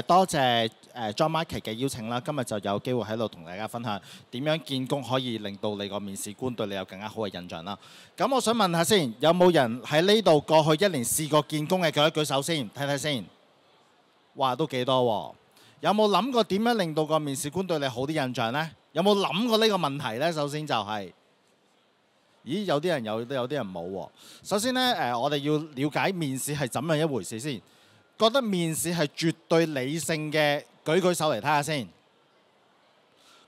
誒多謝誒 John m a c k e 嘅邀請啦，今日就有機會喺度同大家分享點樣見功可以令到你個面試官對你有更加好嘅印象啦。咁我想問下先，有冇人喺呢度過去一年試過見功嘅？舉一舉手先，睇睇先。哇，都幾多？有冇諗過點樣令到個面試官對你好啲印象呢？有冇諗過呢個問題呢？首先就係，咦？有啲人有，都有啲人冇。首先呢，誒，我哋要了解面試係怎樣一回事先。覺得面試係絕對理性嘅，舉舉手嚟睇下先。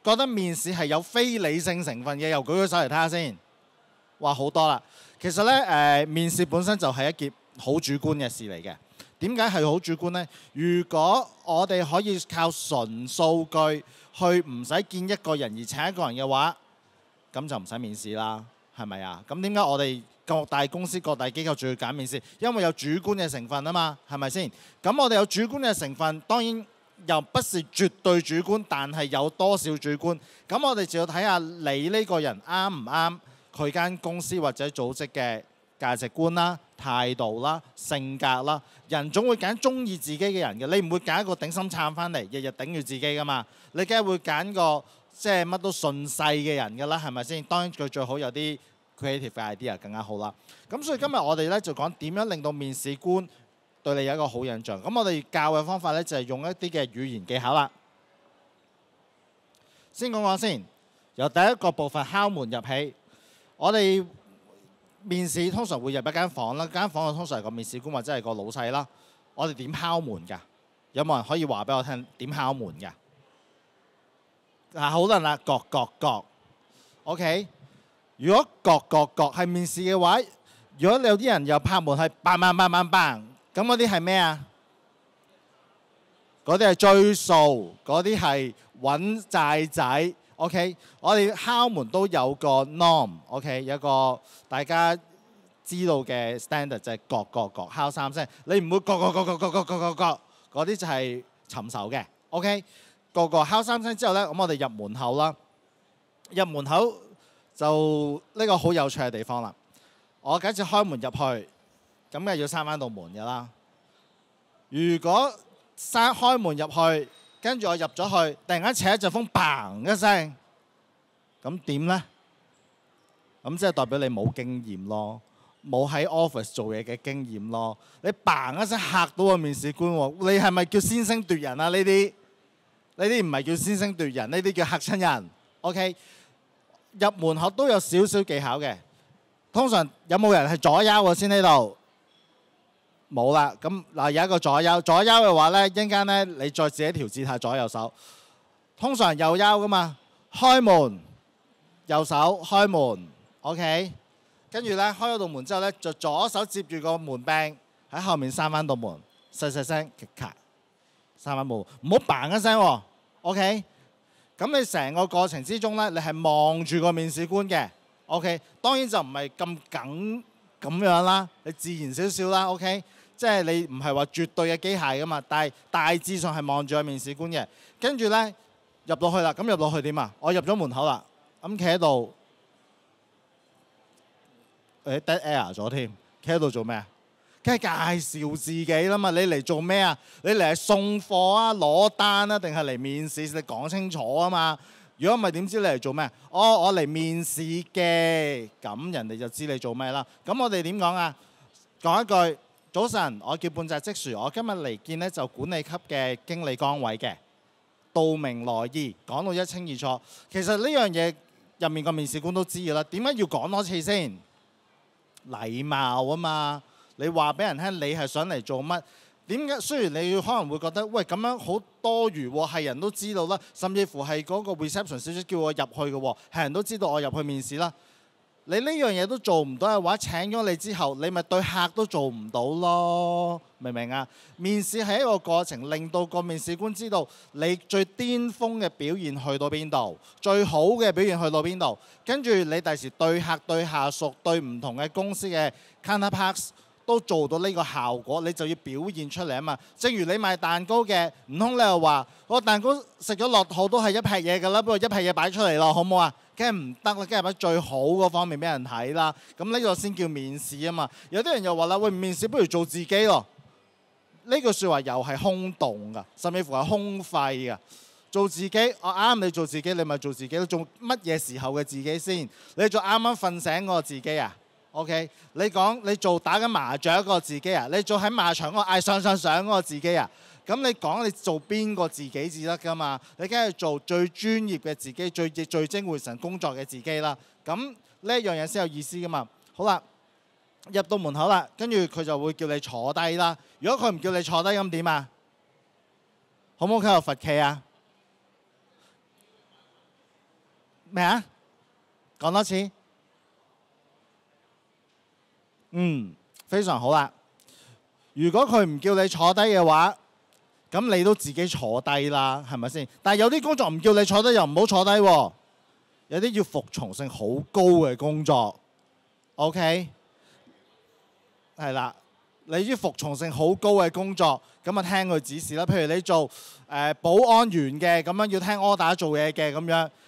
覺得面試係有非理性成分嘅，又舉舉手嚟睇下先。哇，好多啦。其實呢，誒，面試本身就係一件好主觀嘅事嚟嘅。點解係好主觀呢？如果我哋可以靠純數據去唔使見一個人而請一個人嘅話，咁就唔使面試啦。係咪啊？咁點解我哋？各大公司、各大機構仲要揀面試，因為有主觀嘅成分啊嘛，係咪先？咁我哋有主觀嘅成分，當然又不是絕對主觀，但係有多少主觀？咁我哋就要睇下你呢個人啱唔啱佢間公司或者組織嘅價值觀啦、態度啦、性格啦。人總會揀中意自己嘅人嘅，你唔會揀一個頂心撐翻嚟，日日頂住自己噶嘛？你梗係會揀個即係乜都順勢嘅人㗎啦，係咪先？當然佢最好有啲。creative idea 更加好啦。咁所以今日我哋咧就講點樣令到面試官對你有一個好印象。咁我哋教嘅方法咧就係用一啲嘅語言技巧啦。先講講先，由第一個部分敲門入起。我哋面試通常會入一間房啦，間房通常係個面試官或者係個老細啦。我哋點敲門㗎？有冇人可以話俾我聽點敲門㗎？嗱，好人啦，各各各 o k 如果噉噉噉係面試嘅話，如果你有啲人又拍門係 bang bang bang bang bang，咁嗰啲係咩啊？嗰啲係追數，嗰啲係揾債仔。OK，我哋敲門都有個 norm，OK，有個大家知道嘅 standard，就係噉噉噉敲三聲，你唔會噉噉噉噉噉噉噉噉噉嗰啲就係尋手嘅。OK，個個敲三聲之後咧，咁我哋入門口啦，入門口。就呢個好有趣嘅地方啦！我第一次開門入去，咁梗要閂翻道門噶啦。如果閂開門入去，跟住我入咗去，突然間扯一陣風嘭一聲，咁點呢？咁即係代表你冇經驗咯，冇喺 office 做嘢嘅經驗咯。你嘭一聲嚇到個面試官喎！你係咪叫先聲奪人啊？呢啲呢啲唔係叫先聲奪人，呢啲叫嚇親人。OK。入門口都有少少技巧嘅，通常有冇人係左右啊？先喺度，冇啦。咁嗱，有一個左右，左右嘅話咧，一間咧，你再自己調節下左右手。通常右右噶嘛，開門右手開門，OK。跟住咧開咗道門之後咧，就左手接住個門柄喺後面閂翻道門，細細聲咔咔，閂翻門，唔好 b 一聲喎，OK。咁你成個過程之中咧，你係望住個面試官嘅，OK？當然就唔係咁梗咁樣啦，你自然少少啦，OK？即係你唔係話絕對嘅機械噶嘛，但係大致上係望住個面試官嘅。跟住咧入到去啦，咁入到去點啊？我入咗門口啦，咁企喺度，誒 dead air 咗添，企喺度做咩啊？即係介紹自己啦嘛，你嚟做咩啊？你嚟係送貨啊、攞單啊，定係嚟面試？你講清楚啊嘛。如果唔係點知你嚟做咩？哦，我嚟面試嘅，咁人哋就知你做咩啦。咁我哋點講啊？講一句早晨，我叫半澤直樹，我今日嚟見呢，就管理級嘅經理崗位嘅，道明來意，講到一清二楚。其實呢樣嘢入面個面試官都知噶啦，點解要講多次先？禮貌啊嘛。你話俾人聽，你係想嚟做乜？點解？雖然你可能會覺得，喂咁樣好多餘喎，係人都知道啦。甚至乎係嗰個 reception 小姐叫我入去嘅喎，係人都知道我入去面試啦。你呢樣嘢都做唔到嘅話，請咗你之後，你咪對客都做唔到咯。明唔明啊？面試係一個過程，令到個面試官知道你最巔峰嘅表現去到邊度，最好嘅表現去到邊度。跟住你第時對客對下屬對唔同嘅公司嘅 contact u e r p。都做到呢個效果，你就要表現出嚟啊嘛！正如你賣蛋糕嘅，唔通你又話個蛋糕食咗落肚都係一撇嘢㗎啦，不過一撇嘢擺出嚟咯，好唔好啊？梗係唔得啦，梗係擺最好嗰方面俾人睇啦。咁呢個先叫面試啊嘛！有啲人又話啦：喂，面試不如做自己咯。呢句説話又係空洞㗎，甚至乎係空廢㗎。做自己，我啱你做自己，你咪做自己咯。做乜嘢時候嘅自己先？你做啱啱瞓醒個自己啊？OK，你講你做打緊麻雀個自己啊，你做喺馬場個嗌上上上嗰個自己啊，咁你講你做邊個自己至得噶嘛？你梗係做最專業嘅自己，最最精緻神工作嘅自己啦。咁呢一樣嘢先有意思噶嘛？好啦，入到門口啦，跟住佢就會叫你坐低啦。如果佢唔叫你坐低，咁點啊？好唔好喺度罰企啊？咩啊？講多次。嗯，非常好啦。如果佢唔叫你坐低嘅話，咁你都自己坐低啦，係咪先？但系有啲工作唔叫你坐低又唔好坐低喎。有啲要服從性好高嘅工作，OK，係啦。你啲服從性好高嘅工作，咁啊聽佢指示啦。譬如你做誒保安員嘅，咁樣要聽 order 做嘢嘅咁樣。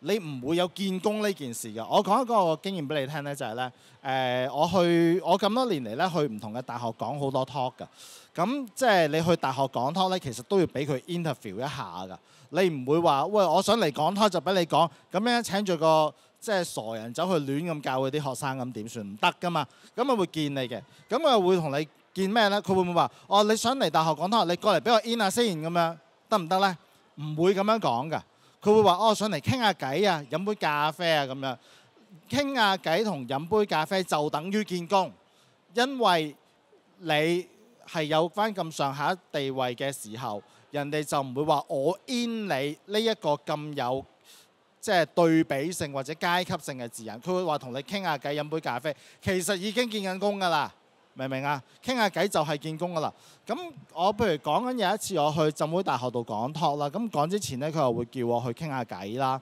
你唔會有見功呢件事嘅。我講一個經驗俾你聽咧，就係咧，誒，我去我咁多年嚟咧，去唔同嘅大學講好多 talk 㗎。咁即係你去大學講 talk 咧，其實都要俾佢 interview 一下㗎。你唔會話喂，我想嚟講 talk 就俾你講，咁樣請住個即係傻人走去亂咁教嗰啲學生咁點算？唔得㗎嘛。咁啊會見你嘅，咁啊會同你見咩咧？佢會唔會話哦你想嚟大學講 talk，你過嚟俾我 i n 下先咁樣，得唔得咧？唔會咁樣講㗎。佢會話：哦，上嚟傾下偈啊，飲杯咖啡啊，咁樣傾下偈同飲杯咖啡就等於見工，因為你係有翻咁上下地位嘅時候，人哋就唔會話我 in 你呢一個咁有即係對比性或者階級性嘅字眼。佢會話同你傾下偈飲杯咖啡，其實已經見緊工㗎啦。明唔明啊？傾下偈就係見工噶啦。咁我譬如講緊有一次，我去浸會大學度講託啦。咁講之前咧，佢又會叫我去傾下偈啦。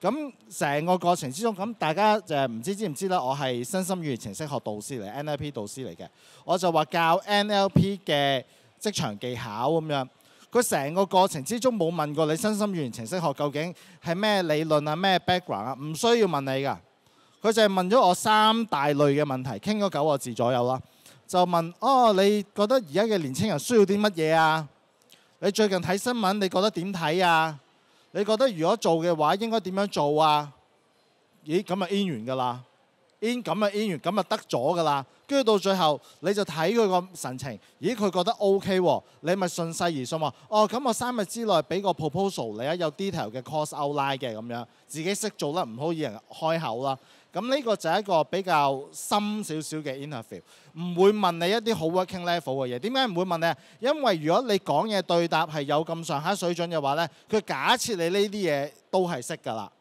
咁成個過程之中，咁大家就唔知知唔知啦？我係身心語言程式學導師嚟，NLP 導師嚟嘅。我就話教 NLP 嘅職場技巧咁樣。佢成個過程之中冇問過你身心語言程式學究竟係咩理論啊、咩 background 啊，唔需要問你㗎。佢就係問咗我三大類嘅問題，傾咗九個字左右啦。就問哦，你覺得而家嘅年輕人需要啲乜嘢啊？你最近睇新聞，你覺得點睇啊？你覺得如果做嘅話，應該點樣做啊？咦，咁咪 in 完噶啦？in 咁咪 in 完，咁咪得咗噶啦。跟住到最後，你就睇佢個神情，咦，佢覺得 OK 喎，你咪順勢而上喎。哦，咁我三日之內俾個 proposal 你啊，有 detail 嘅 c o s e outline 嘅咁樣，自己識做啦，唔好以人開口啦。咁呢個就係一個比較深少少嘅 interview，唔會問你一啲好 working level 嘅嘢。點解唔會問你？因為如果你講嘢對答係有咁上下水準嘅話咧，佢假設你呢啲嘢都係識㗎啦。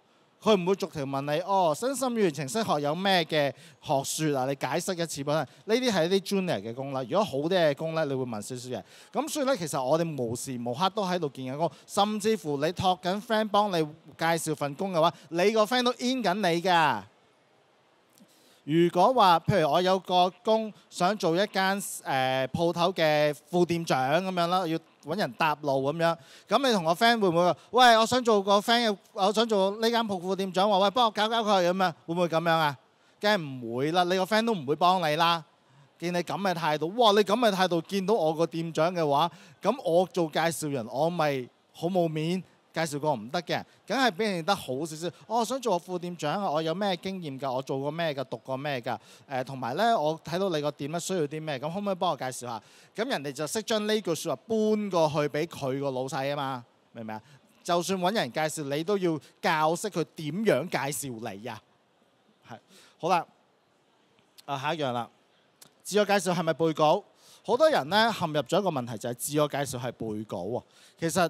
佢唔會逐條問你哦。身心語言程式學有咩嘅學説啊？你解釋一次本我。呢啲係一啲 junior 嘅功咧。如果好啲嘅功咧，你會問少少嘢。咁所以咧，其實我哋無時無刻都喺度見緊工，甚至乎你托緊 friend 幫你介紹份工嘅話，你個 friend 都 in 緊你㗎。如果話，譬如我有個工想做一間誒鋪頭嘅副店長咁樣啦，要揾人搭路咁樣，咁你同個 friend 會唔會話？喂，我想做個 friend 嘅，我想做呢間鋪副店長，話喂幫我搞搞佢咁樣，會唔會咁樣啊？係唔會啦，你個 friend 都唔會幫你啦。見你咁嘅態度，哇！你咁嘅態度，見到我個店長嘅話，咁我做介紹人，我咪好冇面。介紹個唔得嘅，梗係表現得好少少。我想做個副店長啊！我有咩經驗㗎？我做過咩㗎？讀過咩㗎？誒，同埋咧，我睇到你個店咧需要啲咩，咁可唔可以幫我介紹下？咁人哋就識將呢句説話搬過去俾佢個老細啊嘛，明唔明啊？就算揾人介紹，你都要教識佢點樣介紹你啊。係，好啦，啊，下一樣啦，自我介紹係咪背稿？好多人咧陷入咗一個問題，就係自我介紹係背稿喎。其實。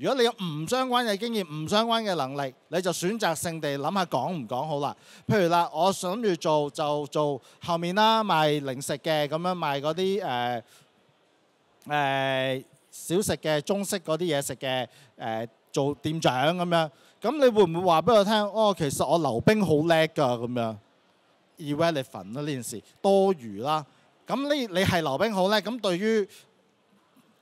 如果你有唔相關嘅經驗、唔相關嘅能力，你就選擇性地諗下講唔講好啦。譬如啦，我諗住做就做後面啦，賣零食嘅咁樣，賣嗰啲誒誒小食嘅中式嗰啲嘢食嘅誒做店長咁樣。咁你會唔會話俾我聽？哦，其實我溜冰好叻㗎咁樣，irrelevant 啦呢件事多餘啦。咁呢，你係溜冰好叻，咁對於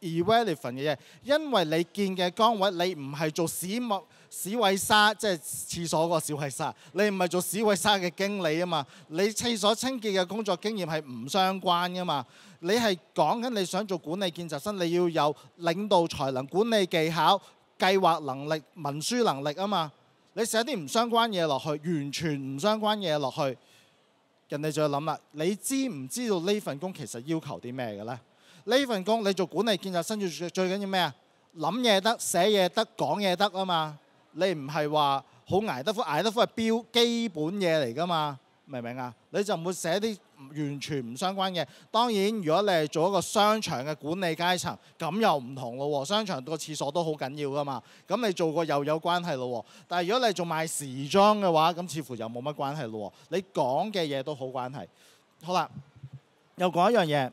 而 relevant 嘅嘢，因為你見嘅崗位，你唔係做史莫市衞沙，即係廁所個小衞沙，你唔係做史衞沙嘅經理啊嘛，你廁所清潔嘅工作經驗係唔相關噶嘛，你係講緊你想做管理建設生，你要有領導才能、管理技巧、計劃能力、文書能力啊嘛，你寫啲唔相關嘢落去，完全唔相關嘢落去，人哋就諗啦，你知唔知道呢份工其實要求啲咩嘅咧？呢份工你做管理兼入，最住最緊要咩啊？諗嘢得，寫嘢得，講嘢得啊嘛！你唔係話好捱得苦，捱得苦係標基本嘢嚟噶嘛？明唔明啊？你就唔好寫啲完全唔相關嘅。當然，如果你係做一個商場嘅管理階層，咁又唔同咯喎。商場個廁所都好緊要噶嘛。咁你做個又有關係咯喎。但係如果你做賣時裝嘅話，咁似乎又冇乜關係咯喎。你講嘅嘢都好關係。好啦，又講一樣嘢。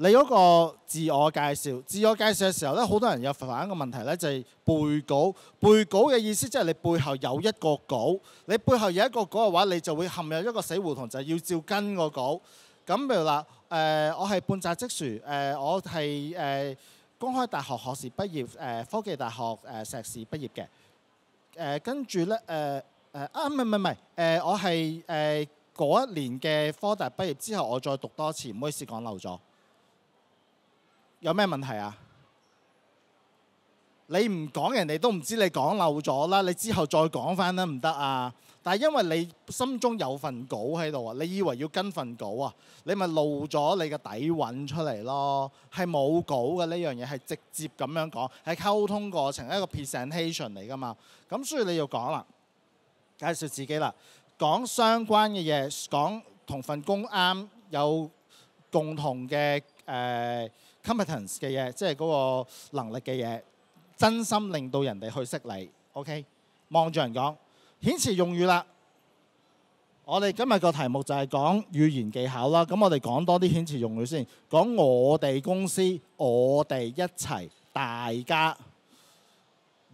你嗰個自我介紹，自我介紹嘅時候咧，好多人有反一個問題咧，就係背稿。背稿嘅意思即係你背後有一個稿，你背後有一個稿嘅話，你就會陷入一個死胡同，就係要照跟個稿。咁譬如啦，誒，我係半扎積樹，誒，我係誒公開大學學士畢業，誒科技大學誒碩士畢業嘅。誒，跟住咧，誒誒啊，唔係唔係唔係，誒，我係誒嗰一年嘅科大畢業之後，我再讀多次，唔好意思講漏咗。有咩問題啊？你唔講人哋都唔知你講漏咗啦。你之後再講翻得唔得啊！但係因為你心中有份稿喺度啊，你以為要跟份稿啊，你咪露咗你嘅底韻出嚟咯。係冇稿嘅呢樣嘢係直接咁樣講，係溝通過程一個 presentation 嚟噶嘛。咁所以你要講啦，介紹自己啦，講相關嘅嘢，講同份工啱有共同嘅誒。competence 嘅嘢，即係嗰個能力嘅嘢，真心令到人哋去識你。OK，望住人講，顯示用語啦。我哋今日個題目就係講語言技巧啦。咁我哋講多啲顯示用語先。講我哋公司，我哋一齊，大家。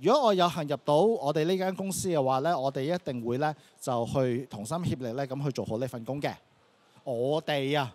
如果我有幸入到我哋呢間公司嘅話咧，我哋一定會咧就去同心協力咧，咁去做好呢份工嘅。我哋啊！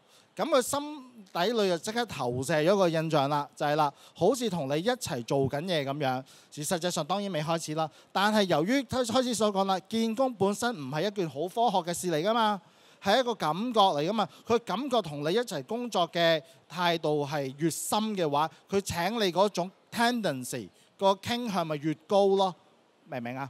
咁佢心底裏就即刻投射咗個印象啦，就係啦，好似同你一齊做緊嘢咁樣，而實際上當然未開始啦。但係由於開開始所講啦，建功本身唔係一件好科學嘅事嚟噶嘛，係一個感覺嚟噶嘛。佢感覺同你一齊工作嘅態度係越深嘅話，佢請你嗰種 tendency 個傾向咪越高咯？明唔明啊？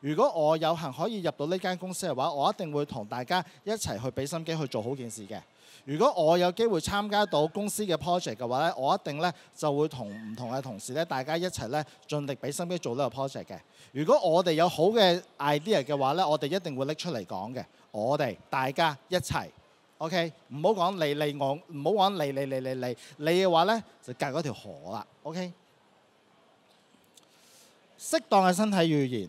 如果我有幸可以入到呢間公司嘅話，我一定會同大家一齊去俾心機去做好件事嘅。如果我有機會參加到公司嘅 project 嘅話咧，我一定咧就會同唔同嘅同事咧，大家一齊咧盡力俾心机做呢個 project 嘅。如果我哋有好嘅 idea 嘅話咧，我哋一定會拎出嚟講嘅。我哋大家一齊，OK，唔好講你你我，唔好講你你你你你，你嘅話咧就隔嗰條河啦，OK。適當嘅身體語言。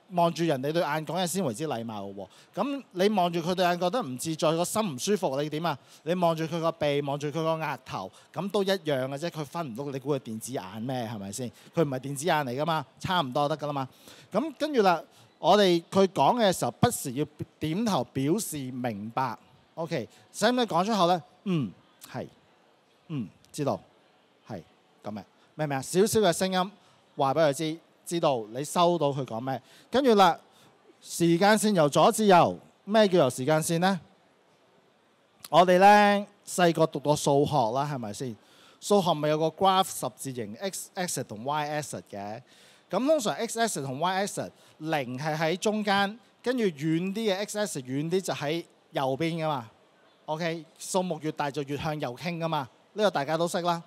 望住人哋對眼講嘢先為之禮貌嘅喎，咁你望住佢對眼覺得唔自在，個心唔舒服，你點啊？你望住佢個鼻，望住佢個額頭，咁都一樣嘅啫。佢分唔到，你估佢電子眼咩？係咪先？佢唔係電子眼嚟噶嘛，差唔多得噶啦嘛。咁跟住啦，我哋佢講嘅時候不時要點頭表示明白。OK，使唔使講出口咧，嗯，係，嗯，知道，係咁嘅。唔明啊？少少嘅聲音話俾佢知。知道你收到佢講咩，跟住啦，時間線由左至右，咩叫由時間線呢？我哋咧細個讀過數學啦，係咪先？數學咪有個 graph 十字形，x axis 同 y axis 嘅。咁通常 x axis 同 y axis 零係喺中間，跟住遠啲嘅 x axis 遠啲就喺右邊噶嘛。OK，數目越大就越向右傾噶嘛。呢個大家都識啦。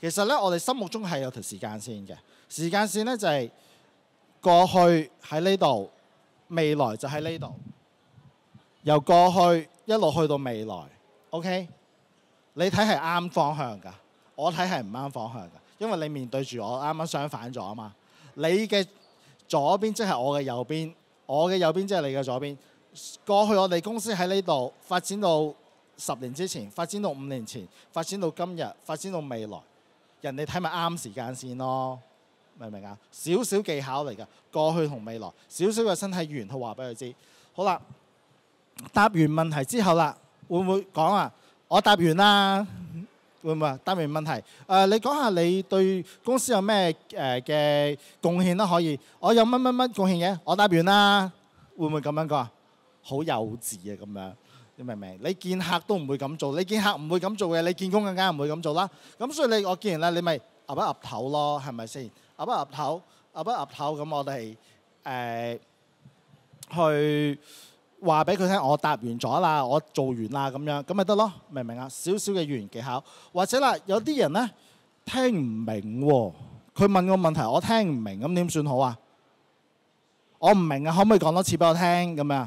其實咧，我哋心目中係有條時間線嘅。時間線咧就係過去喺呢度，未來就喺呢度，由過去一路去到未來。OK，你睇係啱方向噶，我睇係唔啱方向噶，因為你面對住我，啱啱相反咗啊嘛。你嘅左邊即係我嘅右邊，我嘅右邊即係你嘅左邊。過去我哋公司喺呢度發展到十年之前，發展到五年前，發展到今日，發展到未來。人哋睇咪啱時間先咯，明唔明啊？少少技巧嚟噶，過去同未來，少少嘅身體語言，佢話俾佢知。好啦，答完問題之後啦，會唔會講啊？我答完啦，會唔會啊？答完問題，誒，你講下你對公司有咩誒嘅貢獻都可以。我有乜乜乜貢獻嘅，我答完啦，會唔會咁樣講啊？好幼稚啊，咁樣。你明唔明？你見客都唔會咁做，你見客唔會咁做嘅，你見工更加唔會咁做啦。咁所以你我見完啦，你咪岌一岌頭咯，係咪先？岌一岌頭，岌一岌頭，咁我哋誒去話俾佢聽，我答完咗啦，我做完啦，咁樣咁咪得咯，明唔明啊？少少嘅語言技巧，或者啦，有啲人咧聽唔明喎，佢問個問題，我聽唔明，咁點算好啊？我唔明啊，可唔可以講多次俾我聽？咁樣。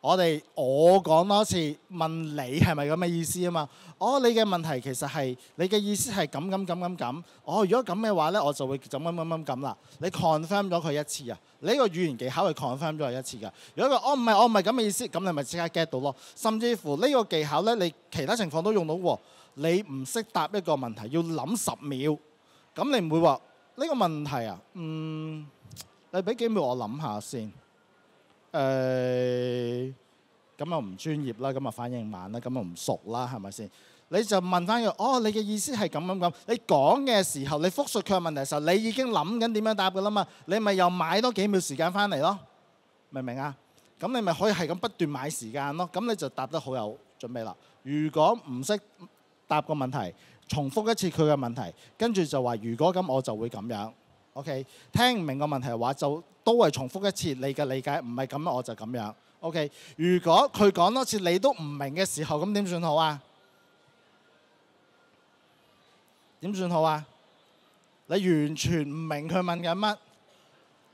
我哋我講多次，問你係咪咁嘅意思啊嘛？哦，你嘅問題其實係你嘅意思係咁咁咁咁咁。哦，如果咁嘅話咧，我就會咁咁咁咁咁啦。你 confirm 咗佢一次啊？你呢個語言技巧係 confirm 咗佢一次㗎。如果我唔係我唔係咁嘅意思，咁你咪即刻 get 到咯。甚至乎呢個技巧咧，你其他情況都用到。你唔識答一個問題，要諗十秒，咁你唔會話呢個問題啊？嗯，你俾幾秒我諗下先。誒咁又唔專業啦，咁啊反應慢啦，咁又唔熟啦，係咪先？你就問翻佢，哦，你嘅意思係咁咁咁。你講嘅時候，你複述佢問題時候，你已經諗緊點樣答嘅啦嘛？你咪又買多幾秒時間翻嚟咯，明唔明啊？咁你咪可以係咁不斷買時間咯。咁你就答得好有準備啦。如果唔識答個問題，重複一次佢嘅問題，跟住就話：如果咁，我就會咁樣。OK，聽唔明個問題嘅話就都係重複一次你嘅理解，唔係咁我就咁樣。OK，如果佢講多次你都唔明嘅時候，咁點算好啊？點算好啊？你完全唔明佢問緊乜？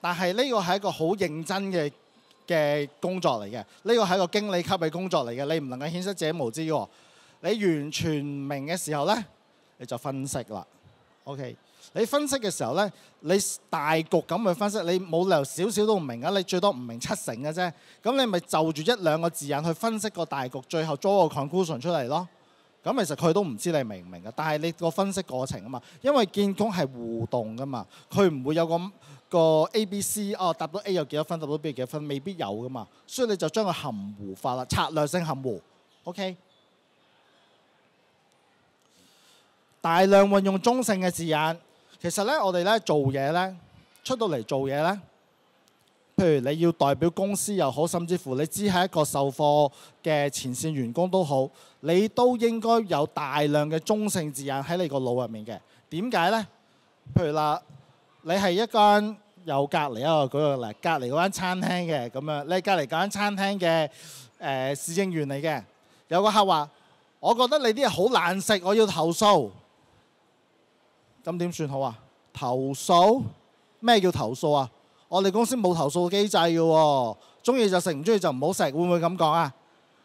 但係呢個係一個好認真嘅嘅工作嚟嘅，呢個係一個經理級嘅工作嚟嘅，你唔能夠顯失自己無知。你完全唔明嘅時候咧，你就分析啦。OK。你分析嘅時候咧，你大局咁去分析，你冇理由少少都唔明啊！你最多唔明七成嘅啫，咁你咪就住一兩個字眼去分析個大局，最後租個 conclusion 出嚟咯。咁其實佢都唔知你明唔明嘅，但係你個分析過程啊嘛，因為建工係互動噶嘛，佢唔會有個個 A、B、C 哦，答到 A 有幾多分，答到 B 有幾多分，未必有噶嘛。所以你就將個含糊化啦，策略性含糊。OK，大量運用中性嘅字眼。其實咧，我哋咧做嘢咧，出到嚟做嘢咧，譬如你要代表公司又好，甚至乎你只係一個售貨嘅前線員工都好，你都應該有大量嘅中性字眼喺你個腦入面嘅。點解咧？譬如啦，你係一間有隔離一個嗰個嚟，隔離嗰間餐廳嘅咁樣，你隔離嗰間餐廳嘅誒侍務員嚟嘅，有個客話：，我覺得你啲嘢好難食，我要投訴。咁點算好啊？投訴咩叫投訴啊？我哋公司冇投訴機制嘅喎，中意就食，唔中意就唔好食，會唔會咁講啊？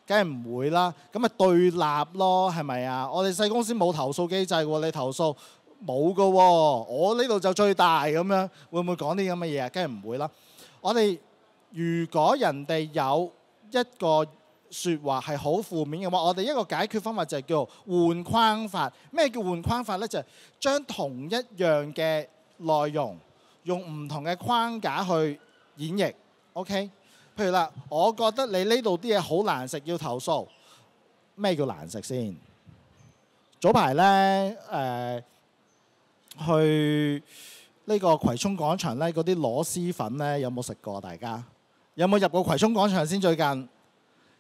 梗係唔會啦。咁咪對立咯，係咪啊？我哋細公司冇投訴機制喎，你投訴冇嘅喎，我呢度就最大咁樣，會唔會講啲咁嘅嘢？梗係唔會啦。我哋如果人哋有一個。説話係好負面嘅話，我哋一個解決方法就係叫換框法。咩叫換框法呢？就係將同一樣嘅內容用唔同嘅框架去演繹。OK，譬如啦，我覺得你呢度啲嘢好難食，要投訴。咩叫難食先？早排呢，誒，去呢個葵涌廣場呢，嗰啲螺絲粉呢，有冇食過大家有冇入過葵涌廣場先？最近？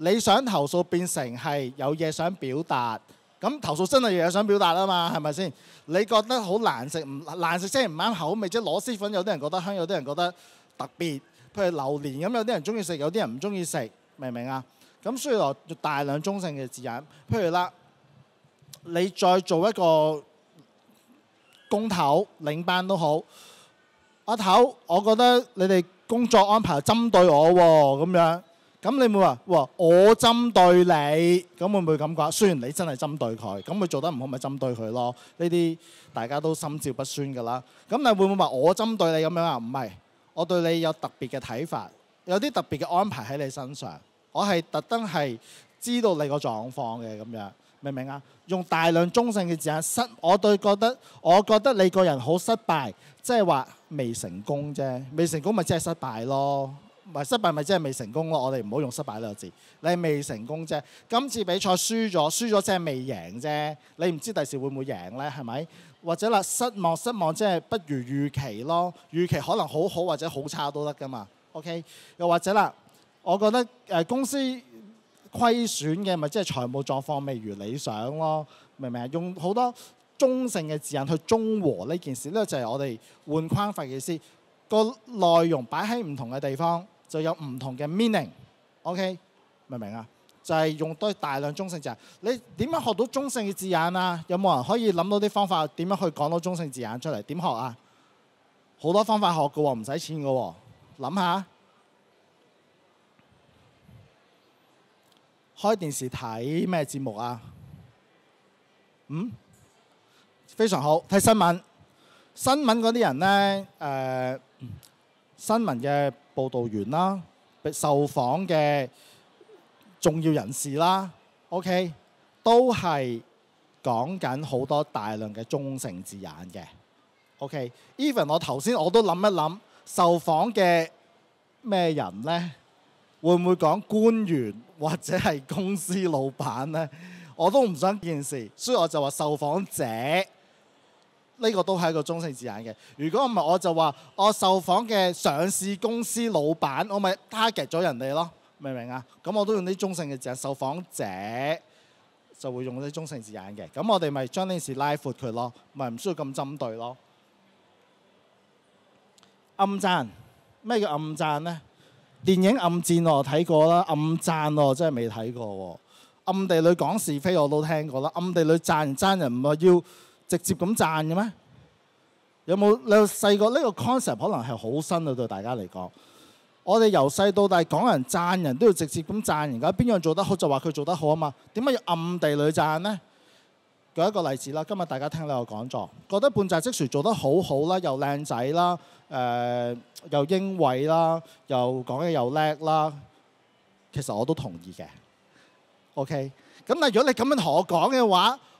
你想投訴變成係有嘢想表達，咁投訴真係有嘢想表達啊嘛，係咪先？你覺得好難食唔難食，先係唔啱口味，即係螺蛳粉有啲人覺得香，有啲人覺得特別。譬如榴蓮咁，有啲人中意食，有啲人唔中意食，明唔明啊？咁所以話大量中性嘅字眼，譬如啦，你再做一個工頭、領班都好，阿頭，我覺得你哋工作安排針對我喎，咁樣。咁你會話，哇！我針對你，咁會唔會感覺？雖然你真係針對佢，咁佢做得唔好，咪針對佢咯？呢啲大家都心照不宣㗎啦。咁你會唔會話我針對你咁樣啊？唔係，我對你有特別嘅睇法，有啲特別嘅安排喺你身上。我係特登係知道你個狀況嘅咁樣，明唔明啊？用大量中性嘅字眼失，我對覺得，我覺得你個人好失敗，即係話未成功啫，未成功咪即係失敗咯。唔係失敗，咪即係未成功咯。我哋唔好用失敗兩個字，你係未成功啫。今次比賽輸咗，輸咗即係未贏啫。你唔知第時會唔會贏咧？係咪？或者啦，失望失望，即係不如預期咯。預期可能好好或者好差都得噶嘛。OK。又或者啦，我覺得誒公司虧損嘅咪即係財務狀況未如理想咯。明唔明啊？用好多中性嘅字眼去中和呢件事，呢個就係我哋換框法嘅意思。個內容擺喺唔同嘅地方。就有唔同嘅 meaning，OK，明唔明啊？就係用多大量中性字眼，你點樣學到中性嘅字眼啊？有冇人可以諗到啲方法，點樣去講到中性字眼出嚟？點學啊？好多方法學嘅喎，唔使錢嘅喎，諗下。開電視睇咩節目啊？嗯，非常好，睇新聞。新聞嗰啲人咧，誒。新聞嘅報導員啦，受訪嘅重要人士啦，OK，都係講緊好多大量嘅中性字眼嘅，OK。Even 我頭先我都諗一諗，受訪嘅咩人呢？會唔會講官員或者係公司老闆呢？我都唔想件事，所以我就話受訪者。呢個都係一個中性字眼嘅。如果唔係，我就話我受訪嘅上市公司老闆，我咪 target 咗人哋咯。明唔明啊？咁我都用啲中性嘅字，受訪者就會用啲中性字眼嘅。咁我哋咪將呢件事拉闊佢咯，咪唔需要咁針對咯。暗讚咩叫暗讚呢？電影《暗戰》我睇過啦，《暗讚》我真係未睇過喎。暗地裏講是非我都聽過啦，暗地裏讚人讚人唔要。直接咁讚嘅咩？有冇你細個呢個 concept 可能係好新啊？對大家嚟講，我哋由細到大講人讚人都要直接咁讚人家，邊樣做得好就話佢做得好啊嘛？點解要暗地裏讚呢？舉一個例子啦，今日大家聽你個講座，覺得半澤即樹做得好好啦，又靚仔啦，誒又英偉啦，又講嘢又叻啦，其實我都同意嘅。OK，咁如果你咁樣同我講嘅話，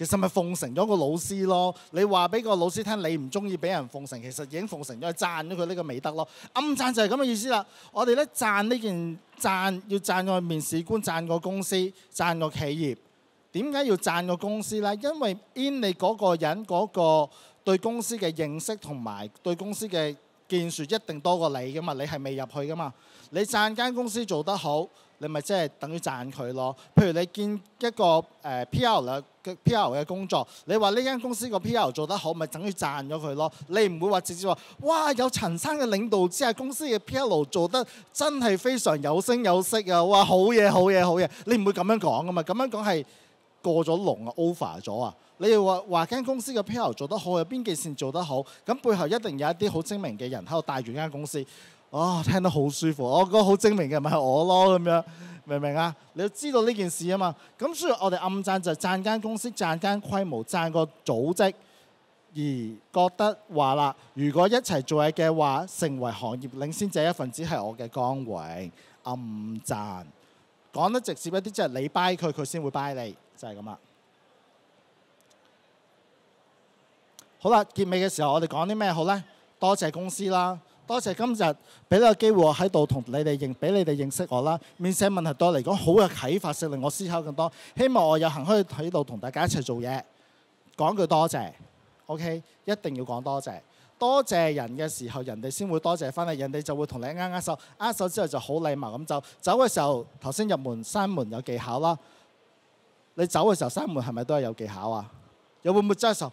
其實咪奉承咗個老師咯？你話俾個老師聽，你唔中意俾人奉承，其實已經奉承咗，讚咗佢呢個美德咯。暗讚就係咁嘅意思啦。我哋咧讚呢件讚，要讚個面試官，讚個公司，讚個企業。點解要讚個公司咧？因為 in 你嗰個人嗰個對公司嘅認識同埋對公司嘅建樹一定多過你噶嘛。你係未入去噶嘛？你讚間公司做得好。你咪即係等於讚佢咯。譬如你見一個誒 P.L. 嘅 p r 嘅工作，你話呢間公司個 P.L. 做得好，咪等於讚咗佢咯。你唔會話直接話哇有陳生嘅領導之下，公司嘅 P.L. 做得真係非常有聲有色啊！哇，好嘢好嘢好嘢！你唔會咁樣講噶嘛？咁樣講係過咗龍啊，over 咗啊！你要話話間公司嘅 P.L. 做得好，有邊幾線做得好？咁背後一定有一啲好精明嘅人喺度帶住間公司。哦，聽得好舒服，我覺得好精明嘅咪係我咯，咁樣明唔明啊？你要知道呢件事啊嘛。咁所以我哋暗讚就係讚間公司、讚間規模、讚個組織，而覺得話啦，如果一齊做嘢嘅話，成為行業領先者一份子係我嘅光位，暗讚，講得直接一啲，即係你拜佢，佢先會拜你，就係咁啦。好啦，結尾嘅時候我哋講啲咩好咧？多謝公司啦。多謝今日俾呢個機會我喺度同你哋認，俾你哋認識我啦。面試問題對我嚟講好有啟發性，令我思考更多。希望我有幸可以喺度同大家一齊做嘢。講句多謝，OK，一定要講多謝。多謝人嘅時候，人哋先會多謝翻你，人哋就會同你握握手，握手之後就好禮貌咁走。走嘅時候，頭先入門閂門有技巧啦。你走嘅時候閂門係咪都係有技巧啊？有唔會揸手？